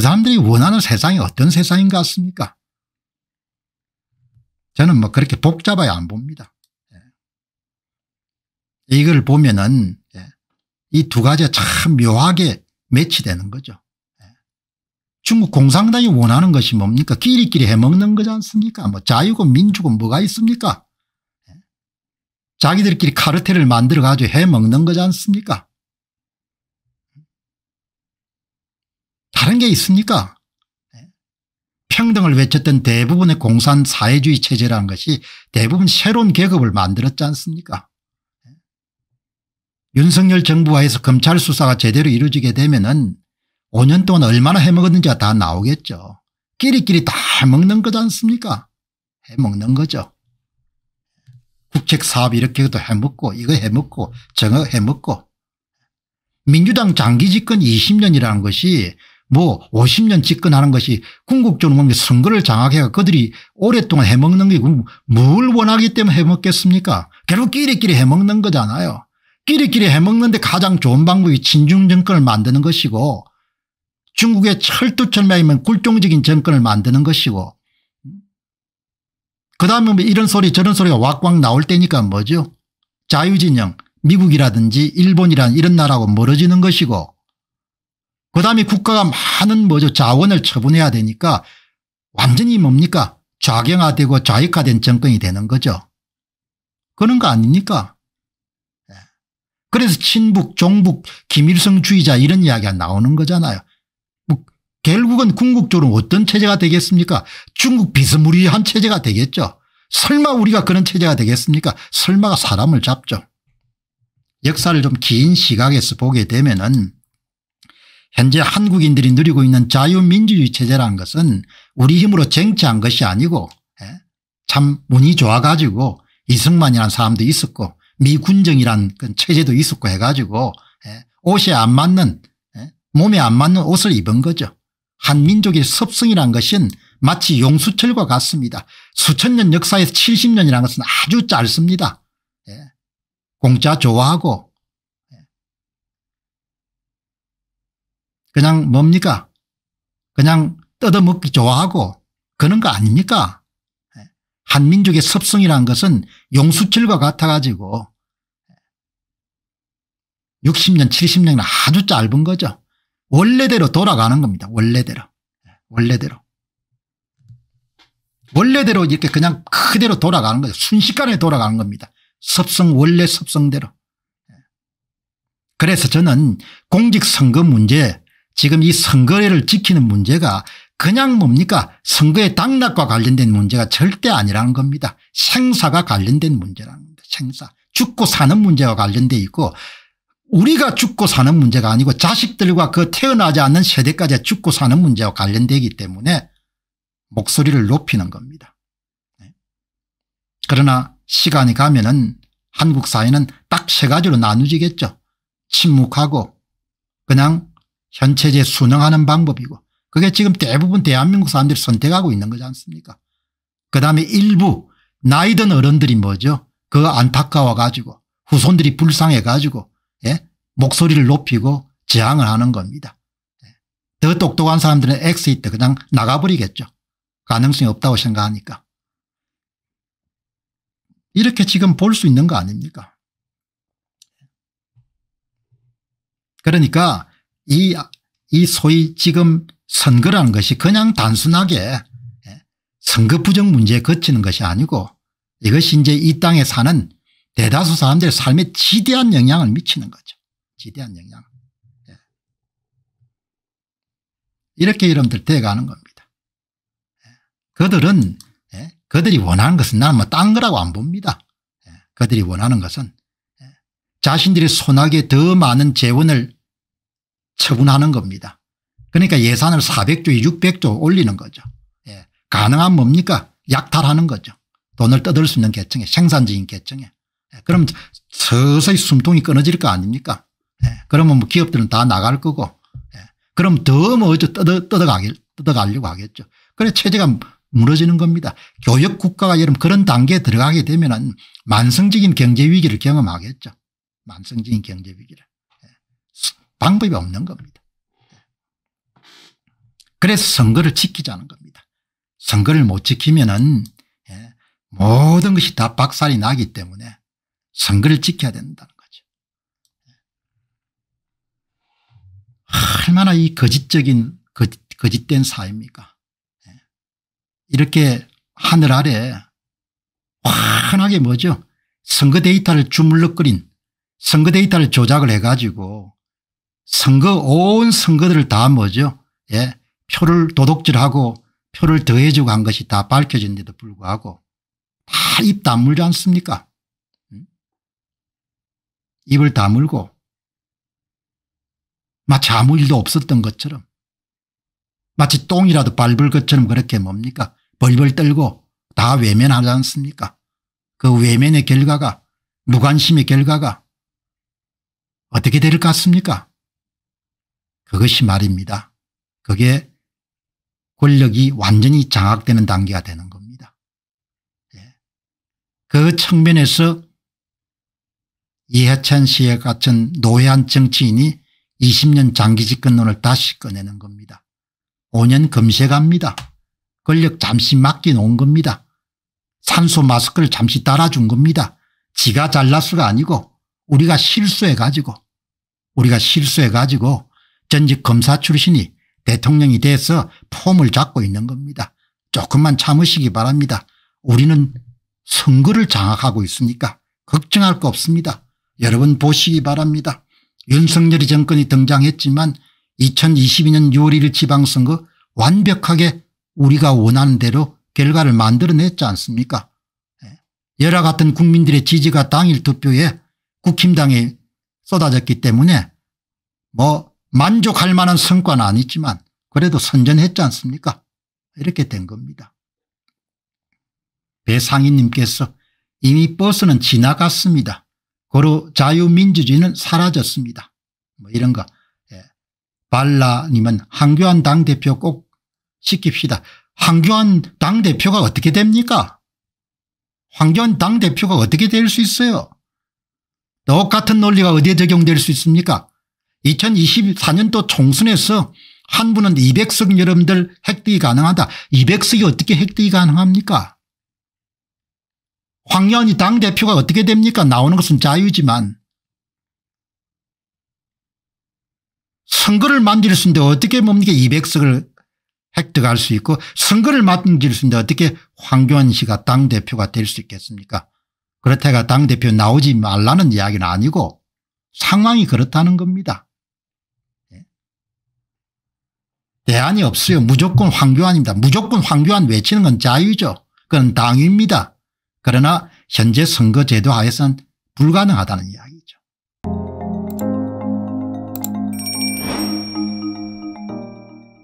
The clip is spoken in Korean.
그 사람들이 원하는 세상이 어떤 세상인 것 같습니까? 저는 뭐 그렇게 복잡하게 안 봅니다. 예. 이걸 보면은 예, 이두 가지가 참 묘하게 매치되는 거죠. 예. 중국 공산당이 원하는 것이 뭡니까? 끼리끼리 해먹는 거지 않습니까? 뭐 자유고 민주고 뭐가 있습니까? 자기들끼리 카르텔을 만들어 가지고 해먹는 거지 않습니까? 다른 게 있습니까? 네. 평등을 외쳤던 대부분의 공산 사회주의 체제라는 것이 대부분 새로운 계급을 만들었지 않습니까? 네. 윤석열 정부와에서 검찰 수사가 제대로 이루어지게 되면 은 5년 동안 얼마나 해먹었는지다 나오겠죠. 끼리끼리 다 해먹는 거지 않습니까? 해먹는 거죠. 국책사업 이렇게도 해 해먹고 이거 해먹고 저거 해먹고 민주당 장기 집권 20년이라는 것이 뭐 50년 집권하는 것이 궁극적으로 뭡니까 선거를 장악해가 그들이 오랫동안 해먹는 게 뭘 원하기 때문에 해먹겠습니까 결국 끼리끼리 해먹는 거잖아요. 끼리끼리 해먹는데 가장 좋은 방법이 진중 정권을 만드는 것이고 중국의 철두철미하면 굴종적인 정권을 만드는 것이고 그다음에 뭐 이런 소리 저런 소리가 왁왁 나올 때니까 뭐죠 자유진영 미국이라든지 일본이란 이런 나라하고 멀어지는 것이고 그다음에 국가가 많은 뭐죠 자원을 처분해야 되니까 완전히 뭡니까 좌경화되고 좌익화된 정권이 되는 거죠. 그런 거 아닙니까? 예. 그래서 친북 종북 김일성주의자 이런 이야기가 나오는 거잖아요. 뭐 결국은 궁극적으로 어떤 체제가 되겠습니까 중국 비스무리한 체제가 되겠죠. 설마 우리가 그런 체제가 되겠습니까 설마가 사람을 잡죠. 역사를 좀 긴 시각에서 보게 되면 은 현재 한국인들이 누리고 있는 자유민주주의 체제라는 것은 우리 힘으로 쟁취한 것이 아니고 예, 참 운이 좋아가지고 이승만이라는 사람도 있었고 미군정이란 체제도 있었고 해가지고 예, 옷에 안 맞는 예, 몸에 안 맞는 옷을 입은 거죠. 한민족의 섭성이란 것은 마치 용수철과 같습니다. 수천 년 역사에서 70년이라는 것은 아주 짧습니다. 공짜 좋아하고 그냥 뭡니까 그냥 뜯어먹기 좋아하고 그런 거 아닙니까 예. 한민족의 섭성이란 것은 용수철과 같아가지고 60년 예. 70년이나 아주 짧은 거죠 원래대로 돌아가는 겁니다 원래대로 예. 원래대로 원래대로 이렇게 그냥 그대로 돌아가는 거죠. 순식간에 돌아가는 겁니다. 섭성 원래 섭성대로. 그래서 저는 공직선거 문제 지금 이 선거를 지키는 문제가 그냥 뭡니까 선거의 당락과 관련된 문제가 절대 아니라는 겁니다. 생사가 관련된 문제라는 겁니다. 생사. 죽고 사는 문제와 관련돼 있고 우리가 죽고 사는 문제가 아니고 자식들과 그 태어나지 않는 세대까지 죽고 사는 문제와 관련되기 때문에 목소리를 높이는 겁니다. 네. 그러나 시간이 가면 은 한국 사회는 딱 세 가지로 나누지겠죠. 침묵하고 그냥 현체제에 순응하는 방법이고 그게 지금 대부분 대한민국 사람들이 선택하고 있는 거지 않습니까 그다음에 일부 나이든 어른들이 뭐죠 그 안타까워 가지고 후손들이 불쌍해 가지고 예? 목소리를 높이고 저항을 하는 겁니다 예. 더 똑똑한 사람들은 엑스이트 그냥 나가버리겠죠 가능성이 없다고 생각하니까 이렇게 지금 볼 수 있는 거 아닙니까 그러니까 이, 이 소위 지금 선거라는 것이 그냥 단순하게 예, 선거 부정 문제에 거치는 것이 아니고 이것이 이제 이 땅에 사는 대다수 사람들의 삶에 지대한 영향을 미치는 거죠. 지대한 영향. 예. 이렇게 여러분들 대가는 겁니다. 예. 그들은 그들이 원하는 것은 나는 뭐 딴 거라고 안 봅니다. 그들이 원하는 것은 자신들의손아귀에더 많은 재원을 처분하는 겁니다. 그러니까 예산을 400조에 600조 올리는 거죠. 예. 가능한 뭡니까? 약탈하는 거죠. 돈을 떠들 수 있는 계층에 생산적인 계층에. 예. 그럼 서서히 숨통이 끊어질 거 아닙니까? 예. 그러면 뭐 기업들은 다 나갈 거고 예. 그럼 더뭐 떠들, 떠들어가떠들가려고 하겠죠. 그래 체제가 무너지는 겁니다. 교역 국가가 여러분 그런 단계에 들어가게 되면 은 만성적인 경제 위기를 경험하겠죠. 만성적인 경제 위기를. 방법이 없는 겁니다. 그래서 선거를 지키자는 겁니다. 선거를 못 지키면은 예, 모든 것이 다 박살이 나기 때문에 선거를 지켜야 된다는 거죠. 얼마나 예. 이 거짓적인 거짓, 된 사회입니까? 예. 이렇게 하늘 아래 환하게 뭐죠? 선거 데이터를 주물럭거린 선거 데이터를 조작을 해가지고 선거 온 선거들을 다 뭐죠 예 표를 도둑질하고 표를 더해주고 한 것이 다 밝혀진데도 불구하고 다 입 다물지 않습니까 음? 입을 다물고 마치 아무 일도 없었던 것처럼 마치 똥이라도 밟을 것처럼 그렇게 뭡니까 벌벌 떨고 다 외면하지 않습니까 그 외면의 결과가 무관심의 결과가 어떻게 될 것 같습니까 그것이 말입니다. 그게 권력이 완전히 장악되는 단계가 되는 겁니다. 예. 그 측면에서 이해찬 씨의 같은 노회한 정치인이 20년 장기 집권론을 다시 꺼내는 겁니다. 5년 검색합니다. 권력 잠시 맡겨놓은 겁니다. 산소 마스크를 잠시 따라준 겁니다. 지가 잘났수가 아니고 우리가 실수해가지고 우리가 실수해가지고 전직 검사 출신이 대통령이 돼서 폼을 잡고 있는 겁니다. 조금만 참으시기 바랍니다. 우리는 선거를 장악하고 있으니까 걱정할 거 없습니다. 여러분 보시기 바랍니다. 윤석열이 정권이 등장했지만 2022년 6월 1일 지방선거 완벽하게 우리가 원하는 대로 결과를 만들어냈지 않습니까 예. 여러 같은 국민들의 지지가 당일 투표에 국힘당에 쏟아졌기 때문에 뭐 만족할 만한 성과는 아니지만 그래도 선전했지 않습니까 이렇게 된 겁니다. 배상희님께서 이미 버스는 지나갔습니다. 고로 자유민주주의는 사라졌습니다. 뭐 이런 거. 예. 발라님은 한교안 당대표 꼭 시킵시다. 황교안 당대표가 어떻게 됩니까? 황교안 당대표가 어떻게 될 수 있어요? 똑같은 논리가 어디에 적용될 수 있습니까? 2024년도 총선에서 한 분은 200석 여러분들 획득이 가능하다. 200석이 어떻게 획득이 가능합니까? 황교안이 당대표가 어떻게 됩니까? 나오는 것은 자유지만 선거를 만들 수 있는데 어떻게 뭡니까 200석을 획득할 수 있고 선거를 만들 수 있는데 어떻게 황교안 씨가 당대표가 될 수 있겠습니까? 그렇다가 당대표 나오지 말라는 이야기는 아니고 상황이 그렇다는 겁니다. 대안이 없어요. 무조건 황교안입니다. 무조건 황교안 외치는 건 자유죠. 그건 당위입니다. 그러나 현재 선거제도 하에선 불가능하다는 이야기.